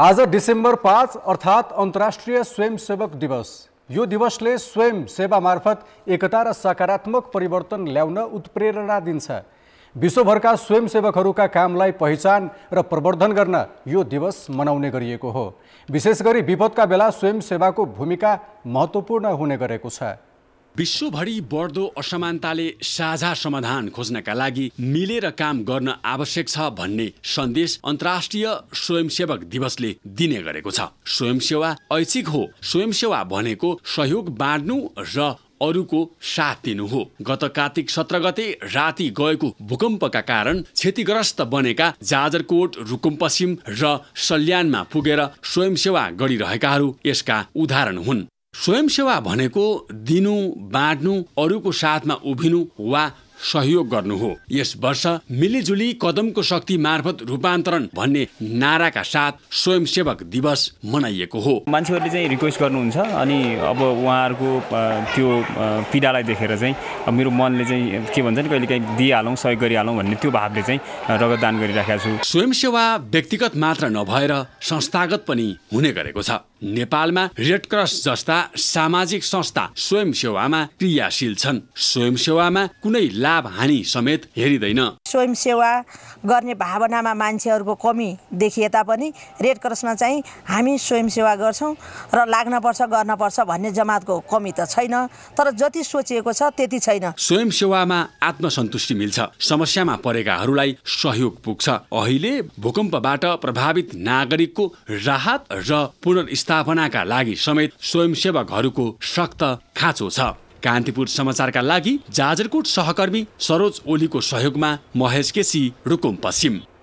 आज डिसेम्बर पाँच अर्थात् अन्तर्राष्ट्रिय स्वयंसेवक दिवस यो दिवसले स्वयं सेवा मार्फत एकता र सकारात्मक परिवर्तन ल्याउन उत्प्रेरणा दिन्छ विश्वभरका स्वयंसेवकहरूका कामलाई पहिचान र प्रवर्धन गर्न यो दिवस मनाउने गरिएको हो विशेष गरी विपदका बेला स्वयंसेवाको भूमिका महत्त्वपूर्ण हुने गरेको छ विश्वभरि बढ्दो असमानताले साझा समाधान खोज्नका लागि मिलेर काम गर्न आवश्यक छ भन्ने सन्देश अन्तर्राष्ट्रिय स्वयंसेवक दिवसले दिने गरेको छ स्वयंसेवा ऐच्छिक हो स्वयंसेवा भनेको सहयोग बाँड्नु र अरूको साथ दिनु हो गत कार्तिक सत्र गते राति गएको भूकम्पका कारण क्षतिग्रस्त बनेका जाजरकोट रुकुम पश्चिम र सल्यानमा पुगेर स्वयंसेवा गरिरहेकाहरू यसका उदाहरण हुन् स्वयंसेवा भनेको दिनु बाँड्नु अरूको साथमा उभिनु वा सहयोग गर्नु हो यस वर्ष मिलिजुली कदमको शक्ति मार्फत रूपान्तरण भन्ने नाराका साथ स्वयंसेवक दिवस मनाइएको हो मान्छेहरूले चाहिँ रिक्वेस्ट गर्नुहुन्छ अनि अब उहाँहरूको त्यो पीडालाई देखेर चाहिँ मेरो मनले चाहिँ के भन्छ नि कहिले काहीँ दिइहालौँ सहयोग गरिहालौँ भन्ने त्यो भावले चाहिँ रगत दान गरिराखेको छु स्वयंसेवा व्यक्तिगत मात्र नभएर संस्थागत पनि हुने गरेको छ नेपालमा रेडक्रस जस्ता सामाजिक संस्था स्वयं सेवामा क्रियाशील छन् स्वयं सेवामा कुनै लाभ हानि समेत हेरिँदैन स्वयं सेवा गर्ने भावनामा मान्छेहरूको कमी देखिए तापनि रेडक्रसमा चाहिँ हामी स्वयंसेवा गर्छौँ र गर्न पर्छ भन्ने जमातको कमी त छैन तर जति सोचिएको छ त्यति छैन स्वयं सेवामा आत्मसन्तुष्टि मिल्छ समस्यामा परेकाहरूलाई सहयोग पुग्छ अहिले भूकम्पबाट प्रभावित नागरिकको राहत र पुनर् स्थापनाका लागि समेत स्वयंसेवकहरूको सक्त खाँचो छ कान्तिपुर समाचारका लागि जाजरकोट सहकर्मी सरोज ओलीको सहयोगमा महेश केसी रुकुम पश्चिम